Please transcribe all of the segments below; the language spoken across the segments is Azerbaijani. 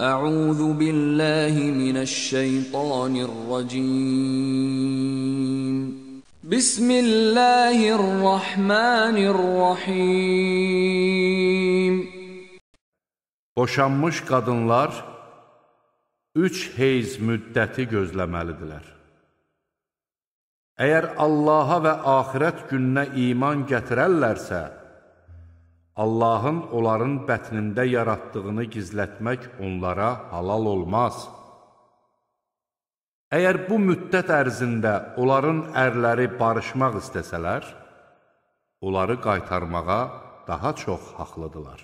أعوذ بالله من الشيطان الرجيم بسم الله الرحمن الرحيم Boşanmış qadınlar 3 heyz müddəti gözləməlidirlər. Əgər Allaha və axirət gününə iman gətirərlərsə, Allahın onların bətnində yaratdığını gizlətmək onlara halal olmaz. Əgər bu müddət ərzində onların ərləri barışmaq istəsələr, onları qaytarmağa daha çox haqlıdırlar.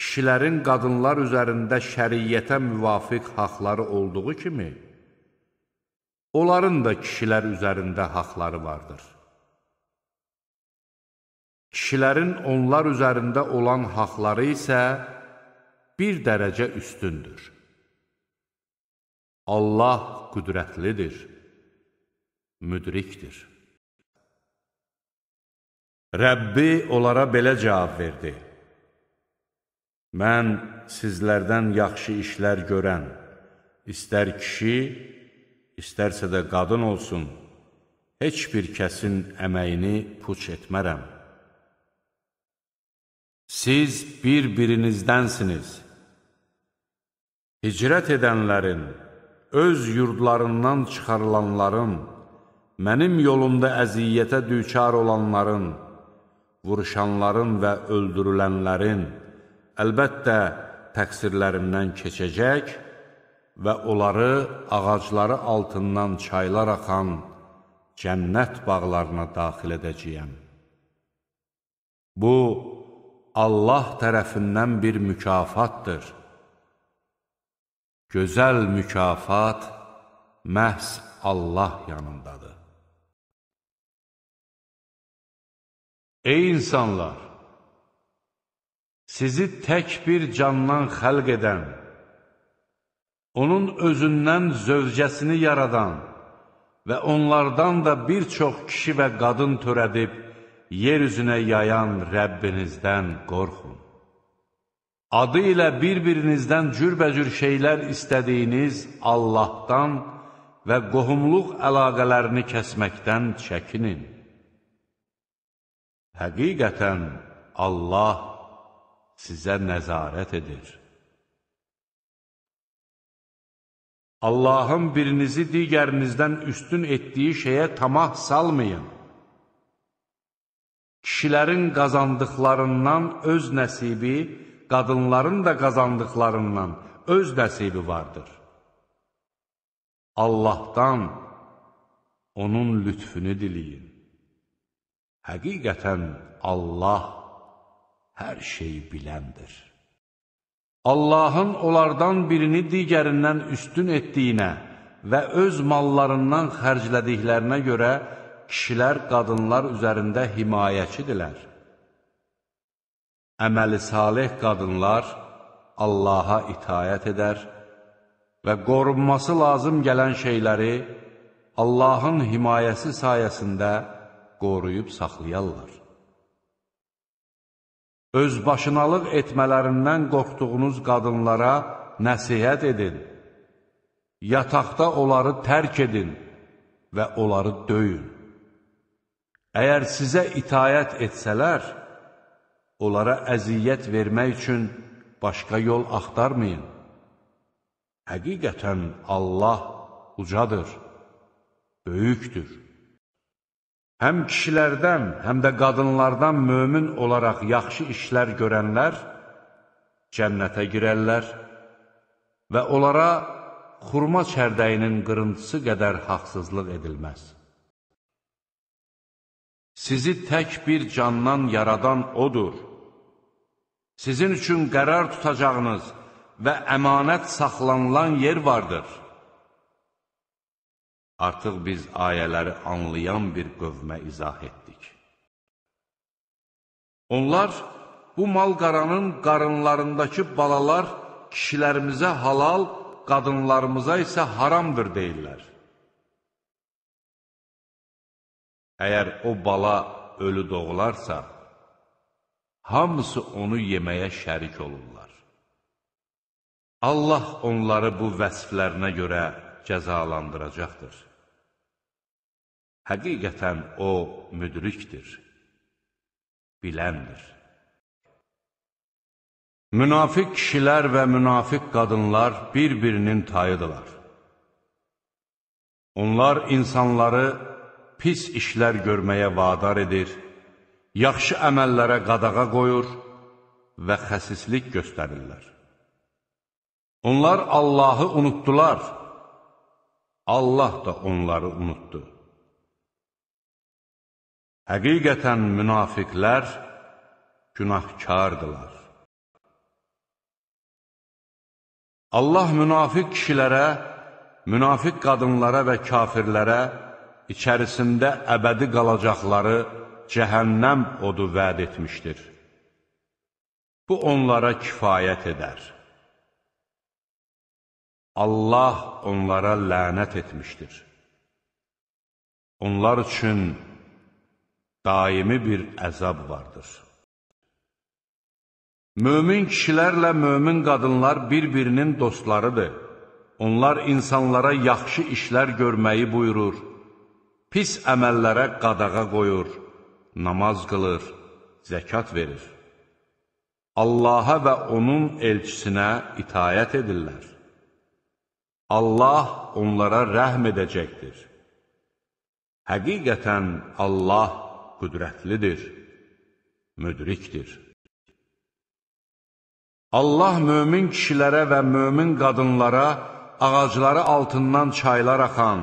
Kişilərin qadınlar üzərində şəriyyətə müvafiq haqları olduğu kimi, onların da kişilər üzərində haqları vardır kişilərin onlar üzərində olan haqları isə bir dərəcə üstündür. Allah qüdrətlidir, müdrikdir. Rəbbi onlara belə cavab verdi. Mən sizlərdən yaxşı işlər görən, istər kişi, istərsə də qadın olsun, heç bir kəsin əməyini puç etmərəm siz bir-birinizdənsiniz. Hicrət edənlərin, öz yurdlarından çıxarılanların, mənim yolumda əziyyətə düçar olanların, vuruşanların və öldürülənlərin, əlbəttə təqsirlərindən keçəcək və onları ağacları altından çaylar axan cənnət bağlarına daxil edəcəyəm. Bu, Allah tərəfindən bir mükafatdır. Gözəl mükafat məhz Allah yanındadır. Ey insanlar! Sizi tək bir candan xəlq edən, onun özündən zövcəsini yaradan və onlardan da bir çox kişi və qadın törədib, yer üzünə yayan Rəbbinizdən qorxun. Adı ilə bir-birinizdən cürbəcür şeylər istədiyiniz Allahdan və qohumluq əlaqələrini kəsməkdən çəkinin. Həqiqətən Allah sizə nəzarət edir. Allahın birinizi digərinizdən üstün etdiyi şeyə tamah salmayın kişilərin qazandıqlarından öz nəsibi, qadınların da qazandıqlarından öz nəsibi vardır. Allahdan onun lütfünü diliyin. Həqiqətən Allah hər şey biləndir. Allahın onlardan birini digərindən üstün etdiyinə və öz mallarından xərclədiklərinə görə kişilər qadınlar üzərində himayəçidirlər. Əməli salih qadınlar Allaha itayət edər və qorunması lazım gələn şeyləri Allahın himayəsi sayəsində qoruyub saxlayarlar. Öz başınalıq etmələrindən qorxduğunuz qadınlara nəsihət edin, yataqda onları tərk edin və onları döyün. Əgər sizə itayət etsələr, onlara əziyyət vermək üçün başqa yol axtarmayın. Həqiqətən Allah ucadır, böyükdür. Həm kişilərdən, həm də qadınlardan mömin olaraq yaxşı işlər görənlər cənnətə girərlər və onlara xurma çərdəyinin qırıntısı qədər haqsızlıq edilməz. Sizi tək bir candan yaradan odur. Sizin üçün qərar tutacağınız və əmanət saxlanılan yer vardır. Artıq biz ayələri anlayan bir qövmə izah etdik. Onlar, bu mal-qaranın qarınlarındakı balalar kişilərimizə halal, qadınlarımıza isə haramdır deyirlər. Əgər o bala ölü doğularsa, hamısı onu yeməyə şərik olurlar. Allah onları bu vəsflərinə görə cəzalandıracaqdır. Həqiqətən o müdrikdir, biləndir. Münafiq kişilər və münafiq qadınlar bir-birinin tayıdırlar. Onlar insanları pis işlər görməyə vadar edir, yaxşı əməllərə qadağa qoyur və xəsislik göstərirlər. Onlar Allahı unutdular, Allah da onları unutdu. Həqiqətən münafiqlər günahkardılar. Allah münafiq kişilərə, münafiq qadınlara və kafirlərə içərisində əbədi qalacaqları cəhənnəm odu vəd etmişdir. Bu onlara kifayət edər. Allah onlara lənət etmişdir. Onlar üçün daimi bir əzab vardır. Mömin kişilərlə mömin qadınlar bir-birinin dostlarıdır. Onlar insanlara yaxşı işlər görməyi buyurur pis əməllərə qadağa qoyur, namaz qılır, zəkat verir. Allaha və onun elçisinə itayət edirlər. Allah onlara rəhm edəcəkdir. Həqiqətən Allah qüdrətlidir, müdrikdir. Allah mömin kişilərə və mömin qadınlara ağacları altından çaylar axan,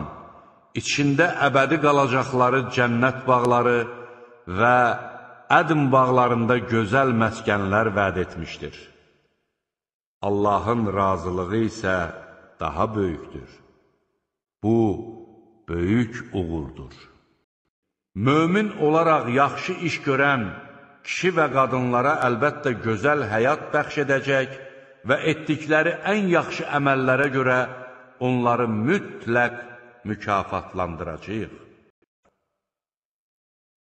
içində əbədi qalacaqları cənnət bağları və ədm bağlarında gözəl məskənlər vəd etmişdir. Allahın razılığı isə daha böyükdür. Bu, böyük uğurdur. Mömin olaraq yaxşı iş görən kişi və qadınlara əlbəttə gözəl həyat bəxş edəcək və etdikləri ən yaxşı əməllərə görə onları mütləq mükafatlandıracağıq.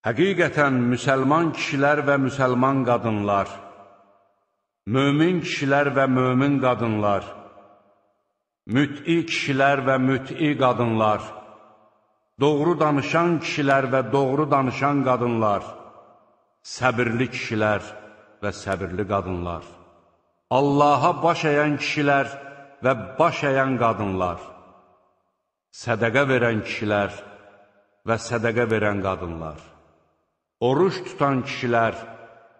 Həqiqətən müsəlman kişilər və müsəlman qadınlar, mömin kişilər və mömin qadınlar, müt'i kişilər və müt'i qadınlar, doğru danışan kişilər və doğru danışan qadınlar, səbirli kişilər və səbirli qadınlar, Allaha baş əyən kişilər və baş əyən qadınlar, sədəqə verən kişilər və sədəqə verən qadınlar, oruç tutan kişilər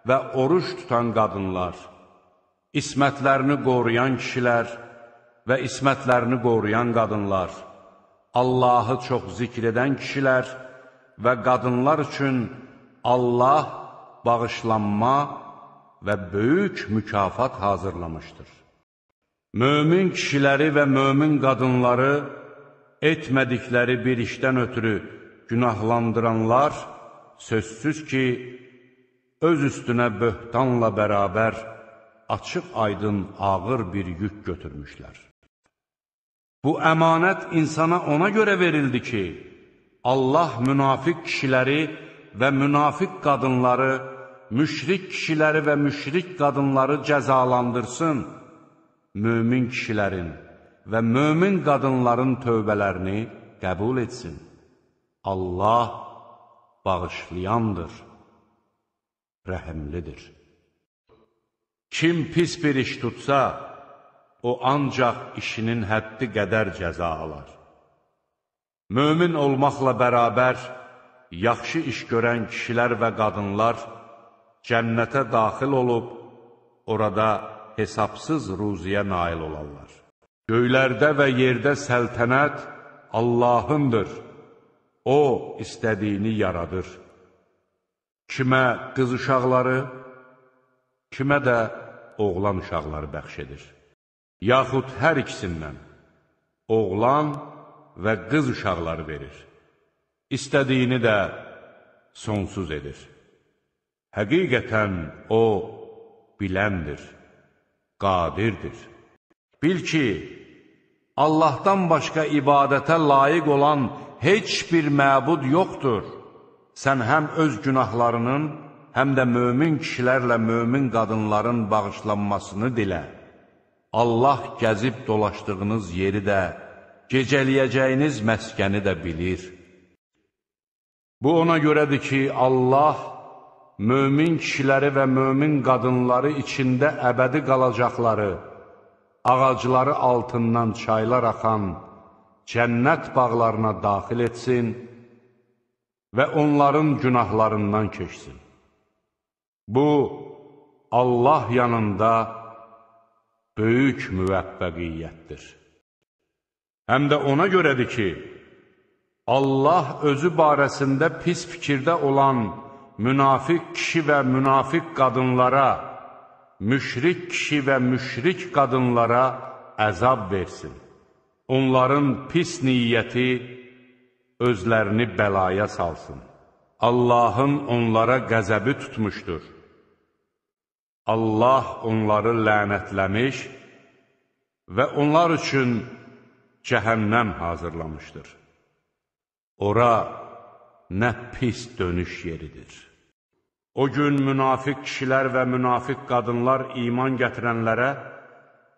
və oruç tutan qadınlar, ismətlərini qoruyan kişilər və ismətlərini qoruyan qadınlar, Allahı çox zikr edən kişilər və qadınlar üçün Allah bağışlanma və böyük mükafat hazırlamışdır. Mömin kişiləri və mömin qadınları etmədikləri bir işdən ötürü günahlandıranlar sözsüz ki, öz üstünə böhtanla bərabər açıq-aydın ağır bir yük götürmüşlər. Bu əmanət insana ona görə verildi ki, Allah münafiq kişiləri və münafiq qadınları, müşrik kişiləri və müşrik qadınları cəzalandırsın, mömin kişilərin və mömin qadınların tövbələrini qəbul etsin. Allah bağışlayandır, rəhəmlidir. Kim pis bir iş tutsa, o ancaq işinin həddi qədər cəza alar. Mömin olmaqla bərabər, yaxşı iş görən kişilər və qadınlar cənnətə daxil olub, orada hesabsız ruziyə nail olarlar. Göylərdə və yerdə səltənət Allahındır. O, istədiyini yaradır. Kimə qız uşaqları, kimə də oğlan uşaqları bəxş edir. Yaxud hər ikisindən oğlan və qız uşaqları verir. İstədiyini də sonsuz edir. Həqiqətən o biləndir, qadirdir. Bil ki, Allahdan başqa ibadətə layiq olan heç bir məbud yoxdur. Sən həm öz günahlarının, həm də mömin kişilərlə mömin qadınların bağışlanmasını dilə. Allah gəzib dolaşdığınız yeri də, gecəliyəcəyiniz məskəni də bilir. Bu ona görədir ki, Allah mömin kişiləri və mömin qadınları içində əbədi qalacaqları, ağacları altından çaylar axan cənnət bağlarına daxil etsin və onların günahlarından keçsin. Bu, Allah yanında böyük müvəffəqiyyətdir. Həm də ona görədir ki, Allah özü barəsində pis fikirdə olan münafiq kişi və münafiq qadınlara müşrik kişi və müşrik qadınlara əzab versin. Onların pis niyyəti özlərini bəlaya salsın. Allahın onlara qəzəbi tutmuşdur. Allah onları lənətləmiş və onlar üçün cəhənnəm hazırlamışdır. Ora nə pis dönüş yeridir. O gün münafiq kişilər və münafiq qadınlar iman gətirənlərə,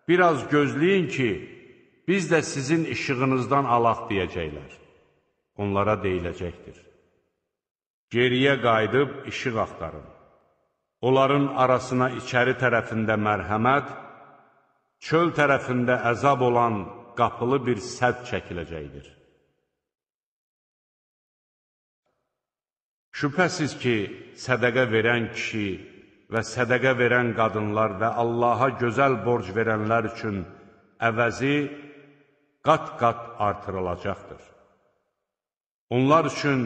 biraz gözləyin ki, biz də sizin işığınızdan alaq deyəcəklər. Onlara deyiləcəkdir. Geriyə qayıdıb işıq axtarın. Onların arasına içəri tərəfində mərhəmət, çöl tərəfində əzab olan qapılı bir sədd çəkiləcəkdir. Şübhəsiz ki, sədəqə verən kişi və sədəqə verən qadınlar və Allaha gözəl borc verənlər üçün əvəzi qat-qat artırılacaqdır. Onlar üçün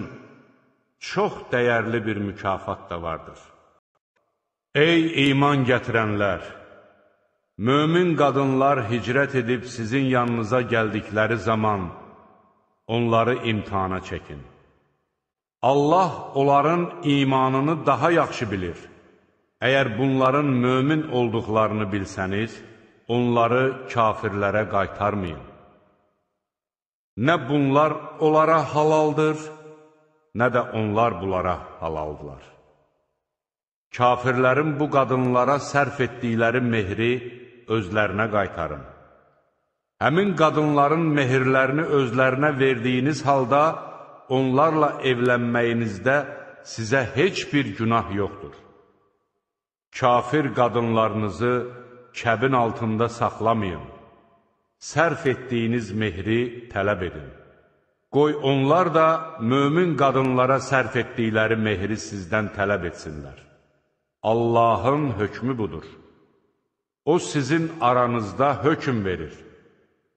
çox dəyərli bir mükafat da vardır. Ey iman gətirənlər! Mömin qadınlar hicrət edib sizin yanınıza gəldikləri zaman onları imtihana çəkin. Allah onların imanını daha yaxşı bilir. Əgər bunların mömin olduqlarını bilsəniz, onları kafirlərə qaytarmayın. Nə bunlar onlara halaldır, nə də onlar bunlara halaldılar. Kafirlərin bu qadınlara sərf etdikləri mehri özlərinə qaytarın. Həmin qadınların mehirlərini özlərinə verdiyiniz halda, onlarla evlənməyinizdə sizə heç bir günah yoxdur. Kafir qadınlarınızı kəbin altında saxlamayın. Sərf etdiyiniz mehri tələb edin. Qoy onlar da mömin qadınlara sərf etdikləri mehri sizdən tələb etsinlər. Allahın hökmü budur. O sizin aranızda hökm verir.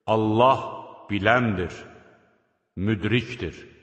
Allah biləndir, müdrikdir.